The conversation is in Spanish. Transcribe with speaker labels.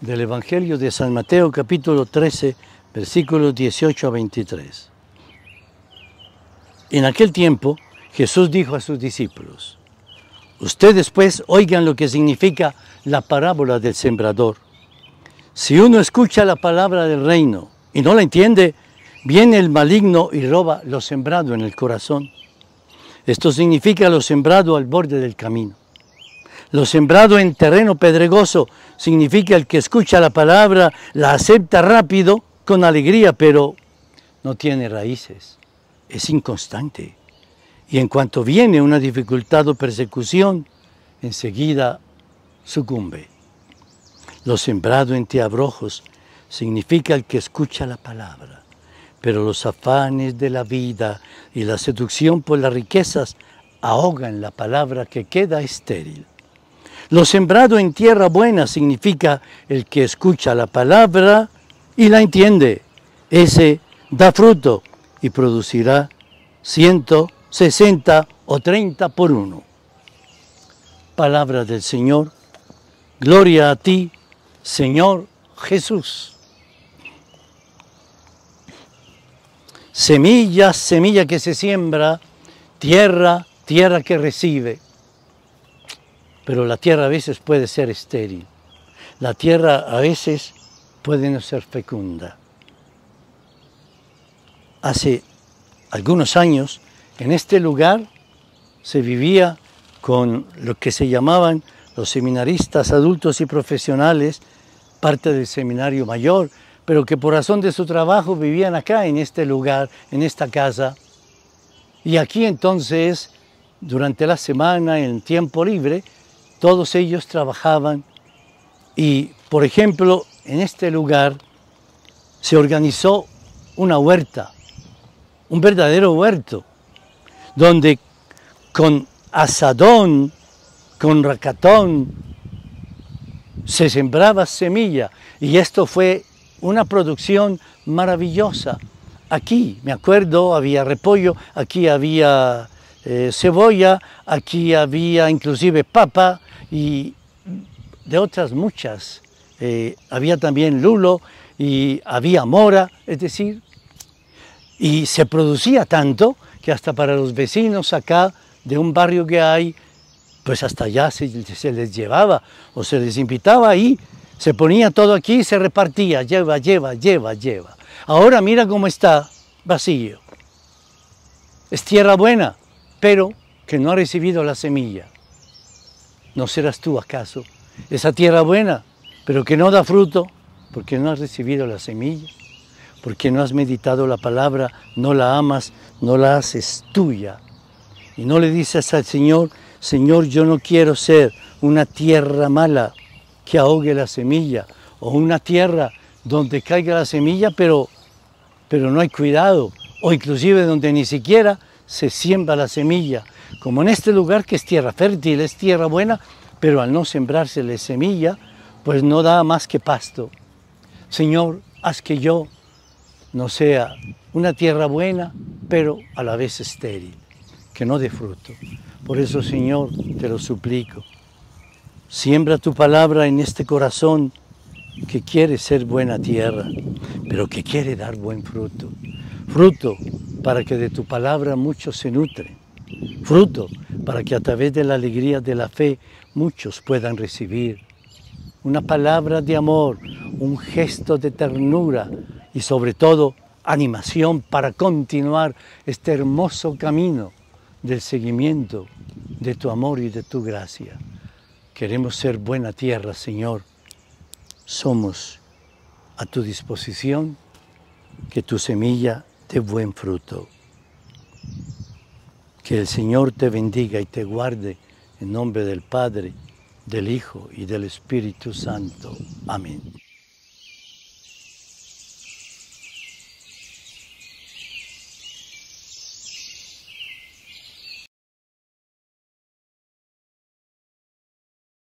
Speaker 1: del Evangelio de San Mateo capítulo 13, versículos 18 a 23. En aquel tiempo Jesús dijo a sus discípulos, Ustedes pues oigan lo que significa la parábola del sembrador. Si uno escucha la palabra del reino y no la entiende, viene el maligno y roba lo sembrado en el corazón. Esto significa lo sembrado al borde del camino. Lo sembrado en terreno pedregoso significa el que escucha la palabra, la acepta rápido, con alegría, pero no tiene raíces, es inconstante. Y en cuanto viene una dificultad o persecución, enseguida sucumbe. Lo sembrado en teabrojos significa el que escucha la palabra, pero los afanes de la vida y la seducción por las riquezas ahogan la palabra que queda estéril. Lo sembrado en tierra buena significa el que escucha la palabra y la entiende. Ese da fruto y producirá 160 o 30 por uno. Palabra del Señor. Gloria a ti, Señor Jesús. Semilla, semilla que se siembra, tierra, tierra que recibe pero la tierra a veces puede ser estéril. La tierra a veces puede no ser fecunda. Hace algunos años, en este lugar se vivía con lo que se llamaban los seminaristas adultos y profesionales, parte del seminario mayor, pero que por razón de su trabajo vivían acá, en este lugar, en esta casa. Y aquí entonces, durante la semana, en tiempo libre, todos ellos trabajaban y, por ejemplo, en este lugar se organizó una huerta, un verdadero huerto, donde con asadón, con racatón, se sembraba semilla y esto fue una producción maravillosa. Aquí, me acuerdo, había repollo, aquí había eh, cebolla, aquí había inclusive papa, y de otras muchas. Eh, había también lulo y había mora, es decir, y se producía tanto que hasta para los vecinos acá de un barrio que hay, pues hasta allá se, se les llevaba o se les invitaba y se ponía todo aquí y se repartía, lleva, lleva, lleva, lleva. Ahora mira cómo está vacío. Es tierra buena, pero que no ha recibido la semilla. ¿No serás tú acaso esa tierra buena, pero que no da fruto, porque no has recibido la semilla, porque no has meditado la palabra, no la amas, no la haces tuya? Y no le dices al Señor, Señor, yo no quiero ser una tierra mala que ahogue la semilla, o una tierra donde caiga la semilla, pero, pero no hay cuidado, o inclusive donde ni siquiera se siembra la semilla, como en este lugar que es tierra fértil, es tierra buena, pero al no sembrarse la semilla, pues no da más que pasto. Señor, haz que yo no sea una tierra buena, pero a la vez estéril, que no dé fruto. Por eso, Señor, te lo suplico. Siembra tu palabra en este corazón que quiere ser buena tierra, pero que quiere dar buen fruto fruto para que de tu palabra muchos se nutren, fruto para que a través de la alegría de la fe muchos puedan recibir una palabra de amor, un gesto de ternura y sobre todo animación para continuar este hermoso camino del seguimiento de tu amor y de tu gracia. Queremos ser buena tierra, Señor. Somos a tu disposición, que tu semilla de este buen fruto. Que el Señor te bendiga y te guarde en nombre del Padre, del Hijo y del Espíritu Santo. Amén.